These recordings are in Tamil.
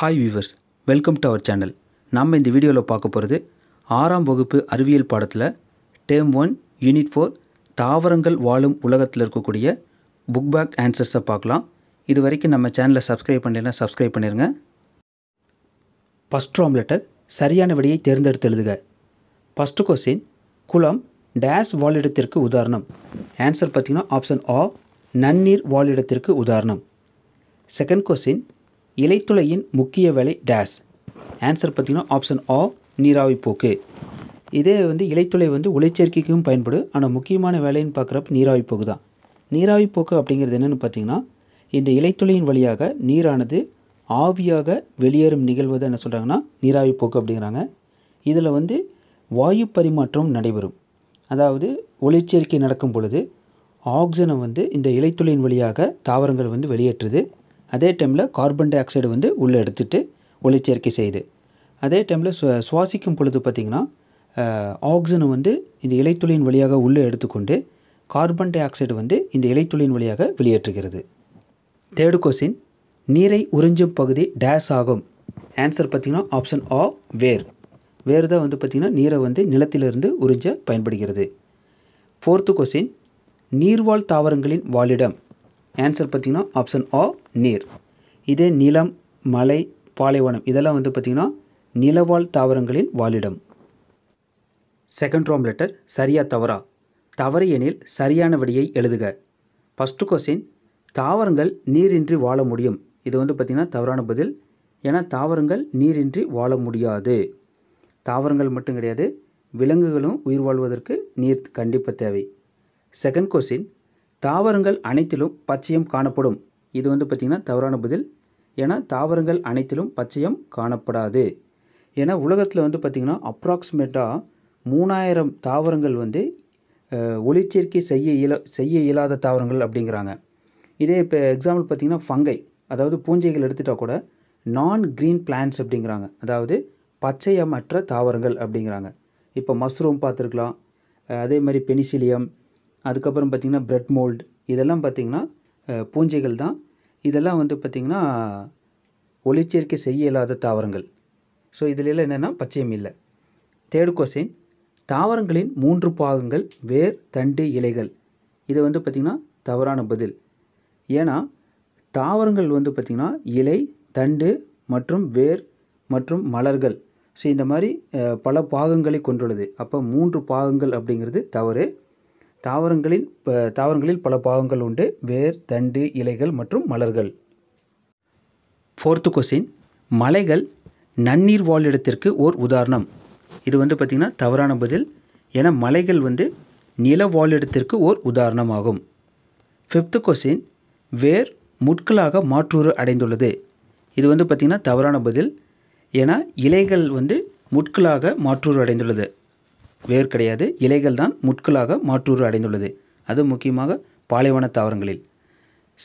hi viewers welcome to our channel நம்ம இந்த வீடியோவில் பார்க்க போகிறது ஆறாம் வகுப்பு அறிவியல் பாடத்தில் டேம் ஒன் யூனிட் ஃபோர் தாவரங்கள் வாழும் உலகத்தில் இருக்கக்கூடிய புக் பேக் ஆன்சர்ஸை பார்க்கலாம் இது வரைக்கும் நம்ம சேனலை சப்ஸ்கிரைப் பண்ணலைன்னா சப்ஸ்கிரைப் பண்ணிடுங்க ஃபஸ்ட் ராம் லெட்டர் சரியான விடையை தேர்ந்தெடுத்து எழுதுக ஃபஸ்ட்டு கொஸ்டின் குளம் டேஸ் வாழிடத்திற்கு உதாரணம் ஆன்சர் பார்த்திங்கன்னா ஆப்ஷன் ஆ நன்னீர் வாழிடத்திற்கு உதாரணம் செகண்ட் கொஸ்டின் இலைத்துளையின் முக்கிய வேலை டேஸ் ஆன்சர் பார்த்திங்கன்னா ஆப்ஷன் ஆ நீராவி போக்கு இதே வந்து இலைத்துளை வந்து ஒளிச்சேர்க்கைக்கும் பயன்படும் ஆனால் முக்கியமான வேலைன்னு பார்க்குறப்ப நீராவி போக்கு தான் நீராவி போக்கு அப்படிங்கிறது என்னென்னு பார்த்தீங்கன்னா இந்த இலைத்துளையின் வழியாக நீரானது ஆவியாக வெளியேறும் நிகழ்வது என்ன சொல்கிறாங்கன்னா நீராவி போக்கு அப்படிங்கிறாங்க இதில் வந்து வாயு பரிமாற்றம் நடைபெறும் அதாவது ஒளிச்சேர்க்கை நடக்கும் பொழுது ஆக்சிஜனை வந்து இந்த இலைத்துளையின் வழியாக தாவரங்கள் வந்து வெளியேற்றுது அதே டைமில் கார்பன் டை ஆக்சைடு வந்து உள்ளே எடுத்துகிட்டு ஒளிச்சேர்க்கை செய்யுது அதே டைமில் சுவாசிக்கும் பொழுது பார்த்திங்கன்னா ஆக்சிஜனை வந்து இந்த இலைத்துளியின் வழியாக உள்ளே எடுத்துக்கொண்டு கார்பன் டை ஆக்சைடு வந்து இந்த இலைத்துளியின் வழியாக வெளியேற்றுகிறது தேர்டு கொஸ்டின் நீரை உறிஞ்சும் பகுதி டேஸ் ஆகும் ஆன்சர் பார்த்திங்கன்னா ஆப்ஷன் ஆ வேர் வேர் தான் வந்து பார்த்திங்கன்னா நீரை வந்து நிலத்திலிருந்து உறிஞ்ச பயன்படுகிறது ஃபோர்த்து கொஸ்டின் நீர்வாழ் தாவரங்களின் வாழிடம் ஆன்சர் பார்த்திங்கன்னா ஆப்ஷன் ஆ நீர் இதே நிலம் மலை பாலைவனம் இதெல்லாம் வந்து பார்த்திங்கன்னா நிலவாழ் தாவரங்களின் வாழிடம் செகண்ட் ரோம் லெட்டர் சரியா தவறா தவறு எனில் சரியான விடையை எழுதுக ஃபஸ்ட்டு கொஸ்டின் தாவரங்கள் நீரின்றி வாழ முடியும் இது வந்து பார்த்திங்கன்னா தவறான பதில் ஏன்னா தாவரங்கள் நீரின்றி வாழ முடியாது தாவரங்கள் மட்டும் கிடையாது விலங்குகளும் உயிர் வாழ்வதற்கு நீர் கண்டிப்பாக தேவை செகண்ட் கொஸ்டின் தாவரங்கள் அனைத்திலும் பச்சையம் காணப்படும் இது வந்து பார்த்திங்கன்னா தவறான பதில் ஏன்னா தாவரங்கள் அனைத்திலும் பச்சையம் காணப்படாது ஏன்னா உலகத்தில் வந்து பார்த்திங்கன்னா அப்ராக்சிமேட்டாக மூணாயிரம் தாவரங்கள் வந்து ஒளிச்சேர்க்கை செய்ய இயல செய்ய இயலாத தாவரங்கள் அப்படிங்கிறாங்க இதே இப்போ எக்ஸாம்பிள் பார்த்திங்கன்னா ஃபங்கை அதாவது பூஞ்சைகள் எடுத்துட்டால் கூட நான் க்ரீன் பிளான்ஸ் அப்படிங்கிறாங்க அதாவது பச்சையமற்ற தாவரங்கள் அப்படிங்கிறாங்க இப்போ மஷ்ரூம் பார்த்துருக்கலாம் அதே மாதிரி பெனிசிலியம் அதுக்கப்புறம் பார்த்திங்கன்னா பிரெட் மோல்டு இதெல்லாம் பார்த்திங்கன்னா பூஞ்சைகள் தான் இதெல்லாம் வந்து பார்த்திங்கன்னா ஒளிச்சேர்க்கை செய்ய இல்லாத தாவரங்கள் ஸோ இதில் என்னென்னா பச்சையம் இல்லை தேடு கொஸ்டின் தாவரங்களின் மூன்று பாகங்கள் வேர் தண்டு இலைகள் இது வந்து பார்த்திங்கன்னா தவறான பதில் ஏன்னா தாவரங்கள் வந்து பார்த்திங்கன்னா இலை தண்டு மற்றும் வேர் மற்றும் மலர்கள் ஸோ இந்த மாதிரி பல பாகங்களை கொண்டுள்ளது அப்போ மூன்று பாகங்கள் அப்படிங்கிறது தவறு தாவரங்களில் தாவரங்களில் பல பாகங்கள் உண்டு வேர் தண்டு இலைகள் மற்றும் மலர்கள் ஃபோர்த்து கொஸ்டின் மலைகள் நன்னீர் வாழிடத்திற்கு ஓர் உதாரணம் இது வந்து பார்த்திங்கன்னா தவறான பதில் ஏன்னா மலைகள் வந்து நில வாழிடத்திற்கு ஓர் உதாரணமாகும் ஃபிஃப்த்து கொஸ்டின் வேர் முட்களாக மாற்றுரு அடைந்துள்ளது இது வந்து பார்த்திங்கன்னா தவறான பதில் ஏன்னா இலைகள் வந்து முட்களாக மாற்றுரு அடைந்துள்ளது வேர் கிடையாது இலைகள் தான் முட்களாக மாற்றுரு அடைந்துள்ளது அது முக்கியமாக பாலைவன தாவரங்களில்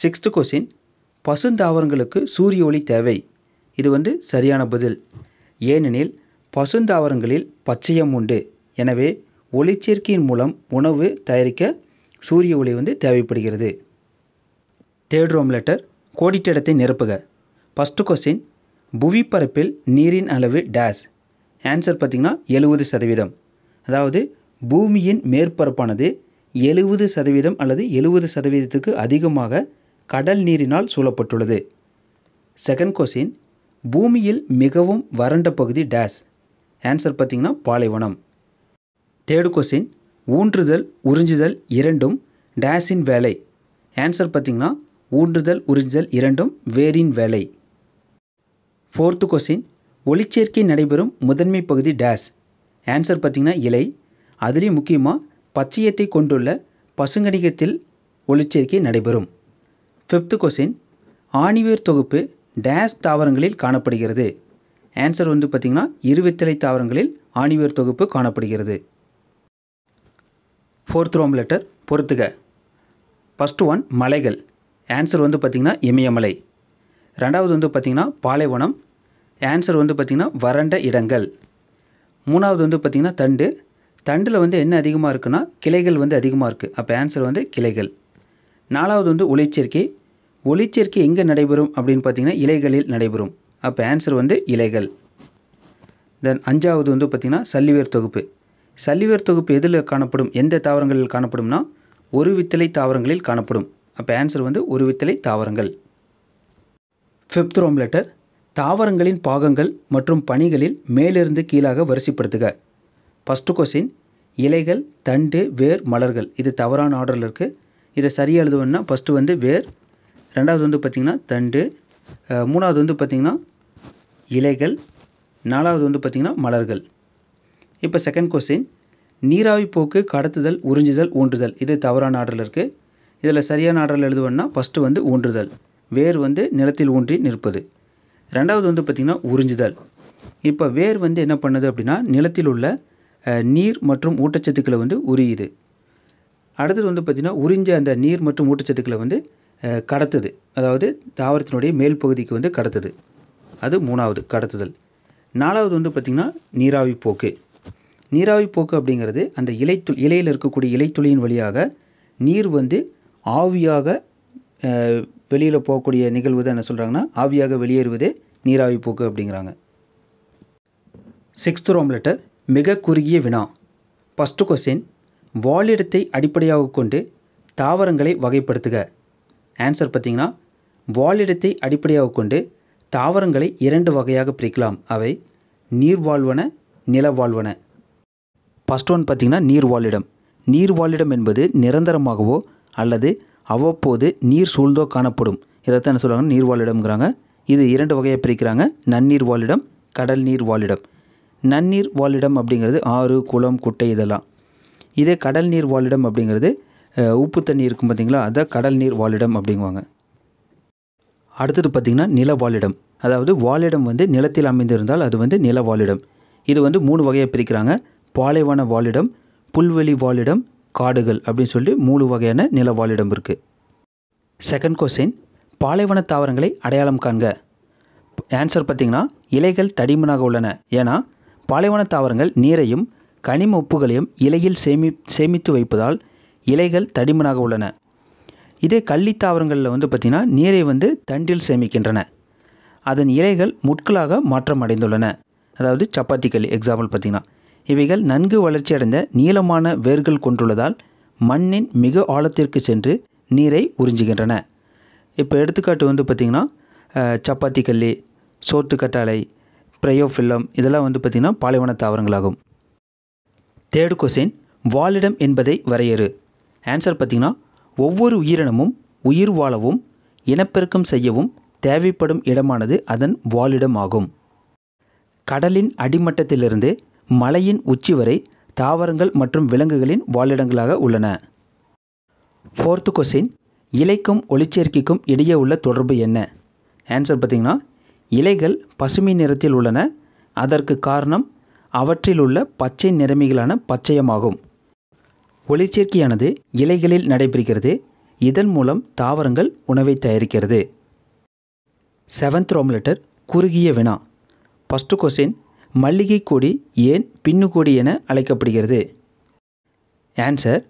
சிக்ஸ்த் கொஸ்டின் பசுந்தாவரங்களுக்கு சூரிய ஒளி தேவை இது வந்து சரியான பதில் ஏனெனில் பசுந்தாவரங்களில் பச்சையம் உண்டு எனவே ஒளிச்சேர்க்கையின் மூலம் உணவு தயாரிக்க சூரிய ஒளி வந்து தேவைப்படுகிறது தேர்ட் ரோம் லெட்டர் கோடிட்ட இடத்தை நிரப்புக ஃபஸ்ட்டு கொஸ்டின் புவிப்பரப்பில் நீரின் அளவு டேஸ் ஆன்சர் பார்த்திங்கன்னா எழுபது சதவீதம் அதாவது பூமியின் மேற்பரப்பானது எழுவது சதவீதம் அல்லது எழுவது சதவீதத்துக்கு அதிகமாக கடல் நீரினால் சூழப்பட்டுள்ளது செகண்ட் கொஸ்டின் பூமியில் மிகவும் வறண்ட பகுதி டேஸ் ஆன்சர் பார்த்திங்கன்னா பாலைவனம் தேர்டு கொஸ்டின் ஊன்றுதல் உறிஞ்சுதல் இரண்டும் டேஸின் வேலை ஆன்சர் பார்த்திங்கன்னா ஊன்றுதல் உறிஞ்சுதல் இரண்டும் வேரின் வேலை ஃபோர்த்து கொஸ்டின் ஒளிச்சேர்க்கை நடைபெறும் முதன்மை பகுதி டேஸ் ஆன்சர் பார்த்திங்கன்னா இலை அதுலேயும் முக்கியமாக பச்சையத்தை கொண்டுள்ள பசுங்கடிகத்தில் ஒளிச்சேர்க்கை நடைபெறும் ஃபிஃப்த் கொஸ்டின் ஆணிவேர் தொகுப்பு டேஸ் தாவரங்களில் காணப்படுகிறது ஆன்சர் வந்து பார்த்திங்கன்னா இருவித்தலை தாவரங்களில் ஆணிவேர் தொகுப்பு காணப்படுகிறது ஃபோர்த் ரோம் லெட்டர் பொறுத்துக ஃபஸ்ட் ஒன் மலைகள் ஆன்சர் வந்து பார்த்திங்கன்னா இமயமலை ரெண்டாவது வந்து பார்த்திங்கன்னா பாலைவனம் ஆன்சர் வந்து பார்த்திங்கன்னா வறண்ட இடங்கள் மூணாவது வந்து பார்த்திங்கன்னா தண்டு தண்டில் வந்து என்ன அதிகமாக இருக்குன்னா கிளைகள் வந்து அதிகமாக இருக்குது அப்போ ஆன்சர் வந்து கிளைகள் நாலாவது வந்து ஒளிச்சேர்க்கை ஒளிச்சேர்க்கை எங்கே நடைபெறும் அப்படின்னு பார்த்திங்கன்னா இலைகளில் நடைபெறும் அப்போ ஆன்சர் வந்து இலைகள் தென் அஞ்சாவது வந்து பார்த்திங்கன்னா சல்லிவேர் தொகுப்பு சல்லிவேர் தொகுப்பு எதில் காணப்படும் எந்த தாவரங்களில் காணப்படும்னா ஒரு வித்தலை தாவரங்களில் காணப்படும் அப்போ ஆன்சர் வந்து ஒரு வித்தலை தாவரங்கள் ஃபிஃப்த் ரோம் லெட்டர் தாவரங்களின் பாகங்கள் மற்றும் பனிகளில் மேலிருந்து கீழாக வரிசைப்படுத்துக ஃபஸ்ட்டு கொஸ்டின் இலைகள் தண்டு வேர் மலர்கள் இது தவறான ஆர்டரில் இருக்குது இதை சரியாக எழுதுவோன்னா ஃபஸ்ட்டு வந்து வேர் ரெண்டாவது வந்து பார்த்திங்கன்னா தண்டு மூணாவது வந்து பார்த்திங்கன்னா இலைகள் நாலாவது வந்து பார்த்திங்கன்னா மலர்கள் இப்போ செகண்ட் கொஸ்டின் நீராவி போக்கு கடத்துதல் உறிஞ்சுதல் ஊன்றுதல் இது தவறான ஆர்டரில் இருக்குது இதில் சரியான ஆர்டரில் எழுதுவோன்னா ஃபஸ்ட்டு வந்து ஊன்றுதல் வேர் வந்து நிலத்தில் ஊன்றி நிற்பது ரெண்டாவது வந்து பார்த்திங்கன்னா உறிஞ்சுதல் இப்போ வேர் வந்து என்ன பண்ணுது அப்படின்னா நிலத்தில் உள்ள நீர் மற்றும் ஊட்டச்சத்துக்களை வந்து உரியுது அடுத்தது வந்து பார்த்திங்கன்னா உறிஞ்ச அந்த நீர் மற்றும் ஊட்டச்சத்துக்களை வந்து கடத்துது அதாவது தாவரத்தினுடைய மேல் பகுதிக்கு வந்து கடத்துது அது மூணாவது கடத்துதல் நாலாவது வந்து பார்த்திங்கன்னா நீராவி போக்கு நீராவி போக்கு அப்படிங்கிறது அந்த இலைத்துள் இலையில் இருக்கக்கூடிய இலைத்துளியின் வழியாக நீர் வந்து ஆவியாக வெளியில் போகக்கூடிய நிகழ்வு தான் என்ன சொல்கிறாங்கன்னா ஆவியாக வெளியேறுவதே நீராவி போக்கு அப்படிங்கிறாங்க சிக்ஸ்த் ரோம் லெட்டர் மிக குறுகிய வினா ஃபஸ்ட்டு கொஸ்டின் வாலிடத்தை அடிப்படையாக கொண்டு தாவரங்களை வகைப்படுத்துக ஆன்சர் பார்த்திங்கன்னா வாலிடத்தை அடிப்படையாக கொண்டு தாவரங்களை இரண்டு வகையாக பிரிக்கலாம் அவை நீர்வாழ்வன நிலவாழ்வன ஃபஸ்ட் ஒன் பார்த்திங்கன்னா நீர் வாழிடம் என்பது நிரந்தரமாகவோ அல்லது அவ்வப்போது நீர் சூழ்ந்தோ காணப்படும் இதைத்தான் என்ன நீர் வாழிடம்ங்கிறாங்க இது இரண்டு வகையை பிரிக்கிறாங்க நன்னீர் வாழிடம் கடல் நீர் வாழிடம் நன்னீர் வாழிடம் அப்படிங்கிறது ஆறு குளம் குட்டை இதெல்லாம் இதே கடல் நீர் வாழிடம் அப்படிங்கிறது உப்பு தண்ணி இருக்கும் பார்த்திங்களா அதை கடல் நீர் வாழிடம் அப்படிங்குவாங்க அடுத்தது பார்த்திங்கன்னா நில வாழிடம் அதாவது வாழிடம் வந்து நிலத்தில் அமைந்திருந்தால் அது வந்து நில வாழிடம் இது வந்து மூணு வகையை பிரிக்கிறாங்க பாலைவன வாழிடம் புல்வெளி வாழிடம் காடுகள் அப்படின்னு சொல்லி மூணு வகையான நிலவாழிடம் இருக்குது செகண்ட் கொஸ்டின் பாலைவன தாவரங்களை அடையாளம் காண்க ஆன்சர் பார்த்திங்கன்னா இலைகள் தடிமனாக உள்ளன ஏன்னா பாலைவன தாவரங்கள் நீரையும் கனிம உப்புகளையும் இலையில் சேமி சேமித்து வைப்பதால் இலைகள் தடிமனாக உள்ளன இதே கள்ளி தாவரங்களில் வந்து பார்த்திங்கன்னா நீரை வந்து தண்டில் சேமிக்கின்றன அதன் இலைகள் முட்களாக மாற்றம் அடைந்துள்ளன அதாவது சப்பாத்தி கல் எக்ஸாம்பிள் பார்த்திங்கன்னா இவைகள் நன்கு வளர்ச்சியடைந்த நீளமான வேர்கள் கொண்டுள்ளதால் மண்ணின் மிக ஆழத்திற்கு சென்று நீரை உறிஞ்சுகின்றன இப்போ எடுத்துக்காட்டு வந்து பார்த்திங்கன்னா சப்பாத்தி கல்லி சோத்து கட்டாலை பிரயோஃபில்லம் இதெல்லாம் வந்து பார்த்திங்கன்னா பாலைவன தாவரங்களாகும் தேர்டு கொஸ்டின் வாழிடம் என்பதை வரையறு ஆன்சர் பார்த்திங்கன்னா ஒவ்வொரு உயிரினமும் உயிர் வாழவும் இனப்பெருக்கம் செய்யவும் தேவைப்படும் இடமானது அதன் வாழிடம் ஆகும் கடலின் அடிமட்டத்திலிருந்து மலையின் உச்சி வரை தாவரங்கள் மற்றும் விலங்குகளின் வாழிடங்களாக உள்ளன ஃபோர்த்து கொஸ்டின் இலைக்கும் ஒளிச்சேர்க்கைக்கும் இடையே உள்ள தொடர்பு என்ன ஆன்சர் பார்த்திங்கன்னா இலைகள் பசுமை நிறத்தில் உள்ளன அதற்கு காரணம் அவற்றில் உள்ள பச்சை நிறமிகளான பச்சையமாகும் ஒளிச்சேர்க்கையானது இலைகளில் நடைபெறுகிறது இதன் மூலம் தாவரங்கள் உணவை தயாரிக்கிறது செவன்த் ரோம் லெட்டர் குறுகிய வினா ஃபஸ்ட்டு கொஸ்டின் மல்லிகை கொடி ஏன் கொடி என அழைக்கப்படுகிறது ஆன்சர்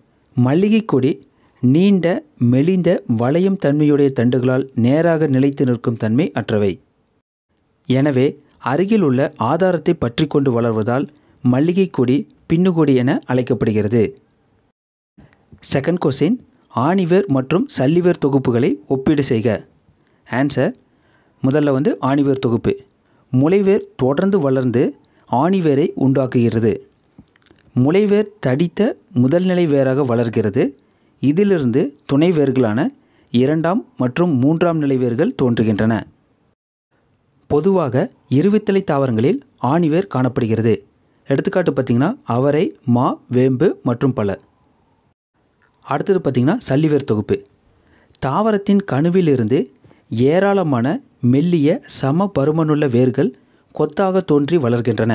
மல்லிகை கொடி நீண்ட மெலிந்த வளையம் தன்மையுடைய தண்டுகளால் நேராக நிலைத்து நிற்கும் தன்மை அற்றவை எனவே அருகில் உள்ள ஆதாரத்தை பற்றி கொண்டு வளர்வதால் மல்லிகை கொடி பின்னு கொடி என அழைக்கப்படுகிறது செகண்ட் கொஸ்டின் ஆணிவேர் மற்றும் சல்லிவேர் தொகுப்புகளை ஒப்பீடு செய்க ஆன்சர் முதல்ல வந்து ஆணிவேர் தொகுப்பு முளைவேர் தொடர்ந்து வளர்ந்து ஆணிவேரை உண்டாக்குகிறது முளைவேர் தடித்த முதல்நிலை வேராக வளர்கிறது இதிலிருந்து துணை வேர்களான இரண்டாம் மற்றும் மூன்றாம் நிலை வேர்கள் தோன்றுகின்றன பொதுவாக இருவித்தலை தாவரங்களில் ஆணிவேர் காணப்படுகிறது எடுத்துக்காட்டு பார்த்திங்கன்னா அவரை மா வேம்பு மற்றும் பல அடுத்தது பார்த்திங்கன்னா சல்லிவேர் தொகுப்பு தாவரத்தின் கணுவிலிருந்து ஏராளமான மெல்லிய சம பருமனுள்ள வேர்கள் கொத்தாக தோன்றி வளர்கின்றன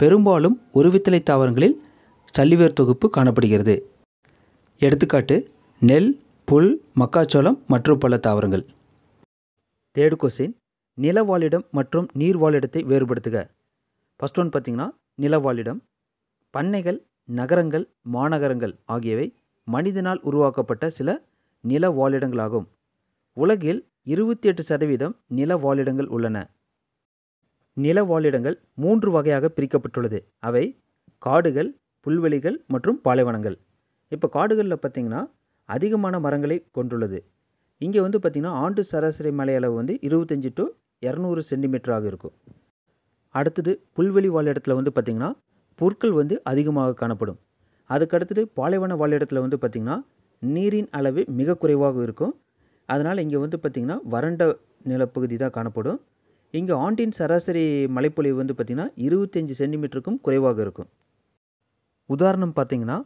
பெரும்பாலும் உருவித்தலை தாவரங்களில் சல்லிவேர் தொகுப்பு காணப்படுகிறது எடுத்துக்காட்டு நெல் புல் மக்காச்சோளம் மற்றும் பல தாவரங்கள் தேடுகோசின் கொஸ்டின் நிலவாழிடம் மற்றும் நீர்வாழிடத்தை வேறுபடுத்துக ஃபஸ்ட் ஒன் பார்த்திங்கன்னா நிலவாழிடம் பண்ணைகள் நகரங்கள் மாநகரங்கள் ஆகியவை மனிதனால் உருவாக்கப்பட்ட சில நிலவாழிடங்களாகும் உலகில் இருபத்தி எட்டு சதவீதம் நில வாழிடங்கள் உள்ளன நில வாழிடங்கள் மூன்று வகையாக பிரிக்கப்பட்டுள்ளது அவை காடுகள் புல்வெளிகள் மற்றும் பாலைவனங்கள் இப்போ காடுகளில் பார்த்திங்கன்னா அதிகமான மரங்களை கொண்டுள்ளது இங்கே வந்து பார்த்திங்கன்னா ஆண்டு சராசரி மலையளவு வந்து இருபத்தஞ்சி டு இரநூறு சென்டிமீட்டராக இருக்கும் அடுத்தது புல்வெளி வாழிடத்தில் வந்து பார்த்திங்கன்னா பொருட்கள் வந்து அதிகமாக காணப்படும் அதுக்கடுத்தது பாலைவன வாழிடத்தில் வந்து பார்த்திங்கன்னா நீரின் அளவு மிக குறைவாக இருக்கும் அதனால் இங்கே வந்து பார்த்திங்கன்னா வறண்ட நிலப்பகுதி தான் காணப்படும் இங்கே ஆண்டின் சராசரி மலைப்பொழிவு வந்து பார்த்திங்கன்னா இருபத்தஞ்சி சென்டிமீட்டருக்கும் குறைவாக இருக்கும் உதாரணம் பார்த்திங்கன்னா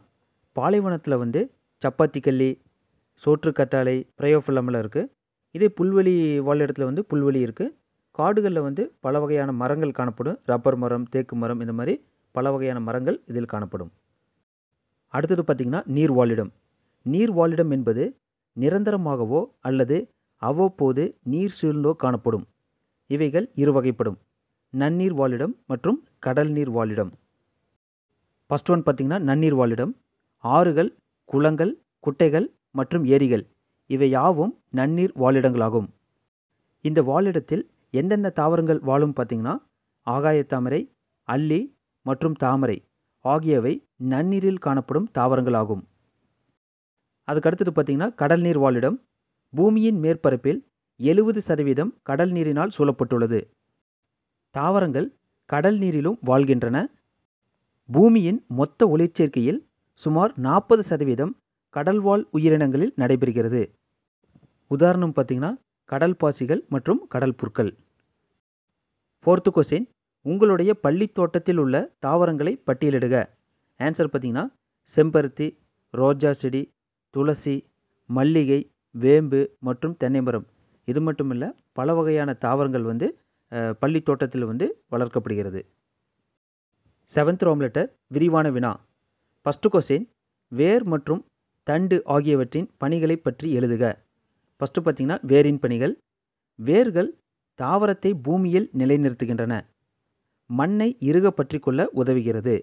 பாலைவனத்தில் வந்து சப்பாத்தி கல்லி சோற்று கற்றாழை பிரயோஃபில்லாமெல்லாம் இருக்குது இதே புல்வெளி வாழ் இடத்துல வந்து புல்வெளி இருக்குது காடுகளில் வந்து பல வகையான மரங்கள் காணப்படும் ரப்பர் மரம் தேக்கு மரம் இந்த மாதிரி பல வகையான மரங்கள் இதில் காணப்படும் அடுத்தது பார்த்திங்கன்னா நீர் வாழிடம் நீர் வாழிடம் என்பது நிரந்தரமாகவோ அல்லது அவ்வப்போது நீர் சூழ்ந்தோ காணப்படும் இவைகள் இரு வகைப்படும் நன்னீர் வாழிடம் மற்றும் கடல் நீர் வாழிடம் ஃபஸ்ட் ஒன் பார்த்திங்கன்னா நன்னீர் வாழிடம் ஆறுகள் குளங்கள் குட்டைகள் மற்றும் ஏரிகள் இவை யாவும் நன்னீர் வாழிடங்களாகும் இந்த வாழிடத்தில் எந்தெந்த தாவரங்கள் வாழும் பார்த்திங்கன்னா ஆகாய தாமரை அல்லி மற்றும் தாமரை ஆகியவை நன்னீரில் காணப்படும் தாவரங்களாகும் அதுக்கு அடுத்தது பார்த்திங்கன்னா கடல் நீர் வாழிடம் பூமியின் மேற்பரப்பில் எழுபது சதவீதம் கடல் நீரினால் சூழப்பட்டுள்ளது தாவரங்கள் கடல் நீரிலும் வாழ்கின்றன பூமியின் மொத்த ஒளிச்சேர்க்கையில் சுமார் நாற்பது சதவீதம் கடல்வாழ் உயிரினங்களில் நடைபெறுகிறது உதாரணம் பார்த்திங்கன்னா கடல் பாசிகள் மற்றும் கடல் புற்கள் ஃபோர்த்து கொஸ்டின் உங்களுடைய பள்ளி தோட்டத்தில் உள்ள தாவரங்களை பட்டியலிடுக ஆன்சர் பார்த்திங்கன்னா செம்பருத்தி ரோஜா செடி துளசி மல்லிகை வேம்பு மற்றும் தென்னைமரம் இது மட்டும் இல்லை பல வகையான தாவரங்கள் வந்து பள்ளி தோட்டத்தில் வந்து வளர்க்கப்படுகிறது செவன்த் ரோம்லெட்டர் விரிவான வினா ஃபஸ்ட்டு கொஸ்டின் வேர் மற்றும் தண்டு ஆகியவற்றின் பணிகளை பற்றி எழுதுக ஃபஸ்ட்டு பார்த்திங்கன்னா வேரின் பணிகள் வேர்கள் தாவரத்தை பூமியில் நிலைநிறுத்துகின்றன மண்ணை இறுக பற்றி கொள்ள உதவுகிறது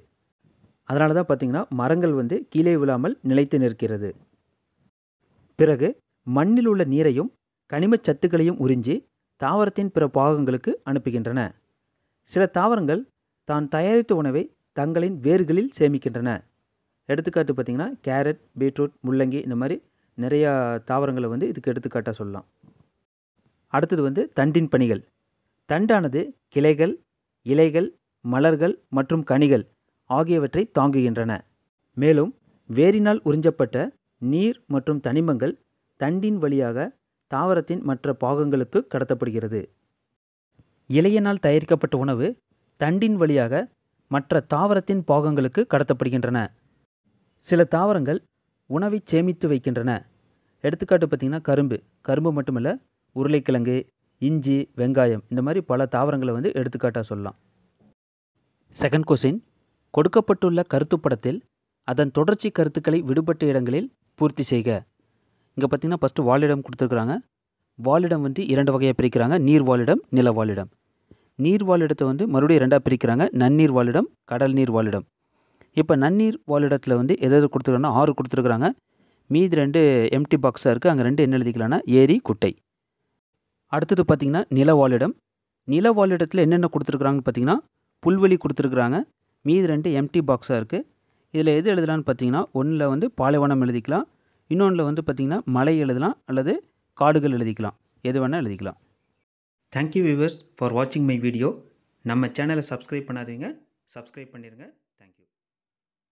அதனால தான் பார்த்திங்கன்னா மரங்கள் வந்து கீழே விழாமல் நிலைத்து நிற்கிறது பிறகு மண்ணில் உள்ள நீரையும் கனிமச் சத்துக்களையும் உறிஞ்சி தாவரத்தின் பிற பாகங்களுக்கு அனுப்புகின்றன சில தாவரங்கள் தான் தயாரித்த உணவை தங்களின் வேர்களில் சேமிக்கின்றன எடுத்துக்காட்டு பார்த்திங்கன்னா கேரட் பீட்ரூட் முள்ளங்கி இந்த மாதிரி நிறையா தாவரங்களை வந்து இதுக்கு எடுத்துக்காட்டாக சொல்லலாம் அடுத்தது வந்து தண்டின் பணிகள் தண்டானது கிளைகள் இலைகள் மலர்கள் மற்றும் கனிகள் ஆகியவற்றை தாங்குகின்றன மேலும் வேரினால் உறிஞ்சப்பட்ட நீர் மற்றும் தனிமங்கள் தண்டின் வழியாக தாவரத்தின் மற்ற பாகங்களுக்கு கடத்தப்படுகிறது இலையினால் தயாரிக்கப்பட்ட உணவு தண்டின் வழியாக மற்ற தாவரத்தின் பாகங்களுக்கு கடத்தப்படுகின்றன சில தாவரங்கள் உணவை சேமித்து வைக்கின்றன எடுத்துக்காட்டு பார்த்திங்கன்னா கரும்பு கரும்பு மட்டுமல்ல உருளைக்கிழங்கு இஞ்சி வெங்காயம் இந்த மாதிரி பல தாவரங்களை வந்து எடுத்துக்காட்டாக சொல்லலாம் செகண்ட் கொஸ்டின் கொடுக்கப்பட்டுள்ள கருத்துப்படத்தில் அதன் தொடர்ச்சி கருத்துக்களை விடுபட்ட இடங்களில் பூர்த்தி செய்க இங்கே பார்த்திங்கன்னா ஃபஸ்ட்டு வாலிடம் கொடுத்துருக்குறாங்க வாலிடம் வந்து இரண்டு வகையாக பிரிக்கிறாங்க நீர் வாலிடம் நில வாலிடம் நீர் வாலிடத்தை வந்து மறுபடியும் ரெண்டாக பிரிக்கிறாங்க நன்னீர் வாலிடம் கடல் நீர் வாலிடம் இப்போ நன்னீர் வாலிடத்தில் வந்து எது எது கொடுத்துருக்காங்கன்னா ஆறு கொடுத்துருக்குறாங்க மீதி ரெண்டு எம்டி பாக்ஸாக இருக்குது அங்கே ரெண்டு என்ன எழுதிக்கலாம்னா ஏரி குட்டை அடுத்தது பார்த்திங்கன்னா நில வாலிடம் நில வாலிடத்தில் என்னென்ன கொடுத்துருக்குறாங்கன்னு பார்த்திங்கன்னா புல்வெளி கொடுத்துருக்குறாங்க மீதி ரெண்டு எம்டி பாக்ஸாக இருக்குது இதில் எது எழுதலான்னு பார்த்தீங்கன்னா ஒன்றில் வந்து பாலைவனம் எழுதிக்கலாம் இன்னொன்றில் வந்து பார்த்திங்கன்னா மலை எழுதலாம் அல்லது காடுகள் எழுதிக்கலாம் எது வேணால் எழுதிக்கலாம் தேங்க்யூ வியூவர்ஸ் ஃபார் வாட்சிங் மை வீடியோ நம்ம சேனலை சப்ஸ்கிரைப் பண்ணாதீங்க சப்ஸ்கிரைப் பண்ணிடுங்க